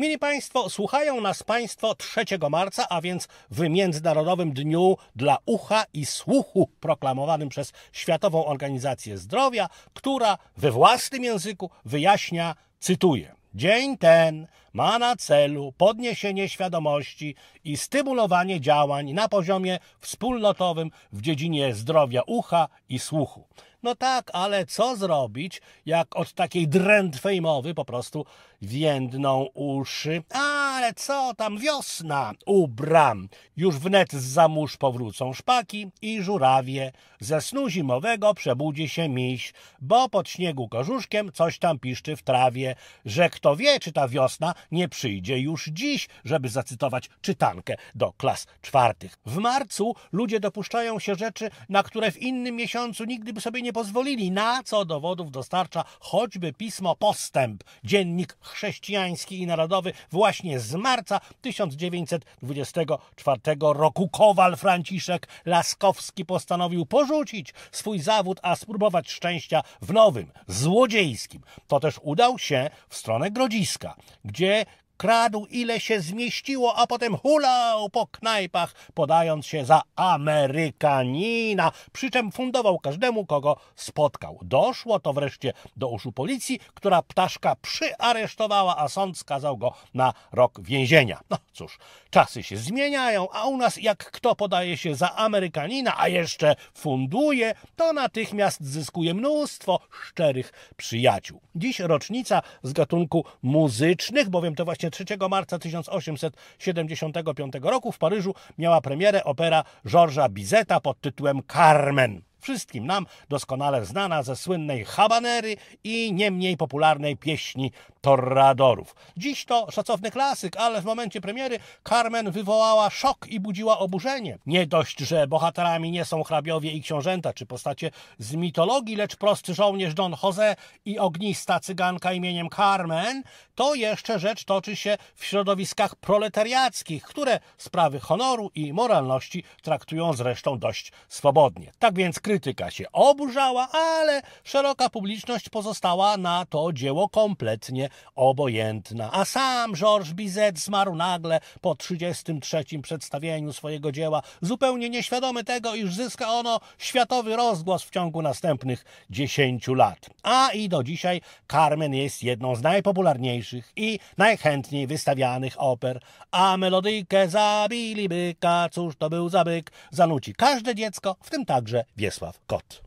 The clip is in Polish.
Mili Państwo, słuchają nas Państwo 3 marca, a więc w Międzynarodowym Dniu dla Ucha i Słuchu proklamowanym przez Światową Organizację Zdrowia, która we własnym języku wyjaśnia, cytuję. Dzień ten ma na celu podniesienie świadomości i stymulowanie działań na poziomie wspólnotowym w dziedzinie zdrowia ucha i słuchu. No tak, ale co zrobić, jak od takiej drętwej mowy po prostu więdną uszy? A ale co tam wiosna u bram. Już wnet z zamórz powrócą szpaki i żurawie. Ze snu zimowego przebudzi się miś, bo pod śniegu korzuszkiem coś tam piszczy w trawie, że kto wie, czy ta wiosna nie przyjdzie już dziś, żeby zacytować czytankę do klas czwartych. W marcu ludzie dopuszczają się rzeczy, na które w innym miesiącu nigdy by sobie nie pozwolili, na co dowodów dostarcza choćby pismo Postęp, dziennik chrześcijański i narodowy właśnie z z marca 1924 roku kowal Franciszek Laskowski postanowił porzucić swój zawód, a spróbować szczęścia w nowym, złodziejskim. To też udał się w stronę Grodziska, gdzie kradł ile się zmieściło, a potem hulał po knajpach, podając się za Amerykanina, przy czym fundował każdemu, kogo spotkał. Doszło to wreszcie do uszu policji, która ptaszka przyaresztowała, a sąd skazał go na rok więzienia. No cóż, czasy się zmieniają, a u nas jak kto podaje się za Amerykanina, a jeszcze funduje, to natychmiast zyskuje mnóstwo szczerych przyjaciół. Dziś rocznica z gatunku muzycznych, bowiem to właśnie 3 marca 1875 roku w Paryżu miała premierę opera Georgesa Bizeta pod tytułem Carmen wszystkim nam doskonale znana ze słynnej habanery i nie mniej popularnej pieśni Torradorów. Dziś to szacowny klasyk, ale w momencie premiery Carmen wywołała szok i budziła oburzenie. Nie dość, że bohaterami nie są hrabiowie i książęta, czy postacie z mitologii, lecz prosty żołnierz Don Jose i ognista cyganka imieniem Carmen, to jeszcze rzecz toczy się w środowiskach proletariackich, które sprawy honoru i moralności traktują zresztą dość swobodnie. Tak więc krytyka się oburzała, ale szeroka publiczność pozostała na to dzieło kompletnie obojętna. A sam Georges Bizet zmarł nagle po 33. przedstawieniu swojego dzieła, zupełnie nieświadomy tego, iż zyska ono światowy rozgłos w ciągu następnych 10 lat. A i do dzisiaj Carmen jest jedną z najpopularniejszych i najchętniej wystawianych oper. A melodyjkę zabili byka, cóż to był za zanuci każde dziecko, w tym także wiesz. war Gott.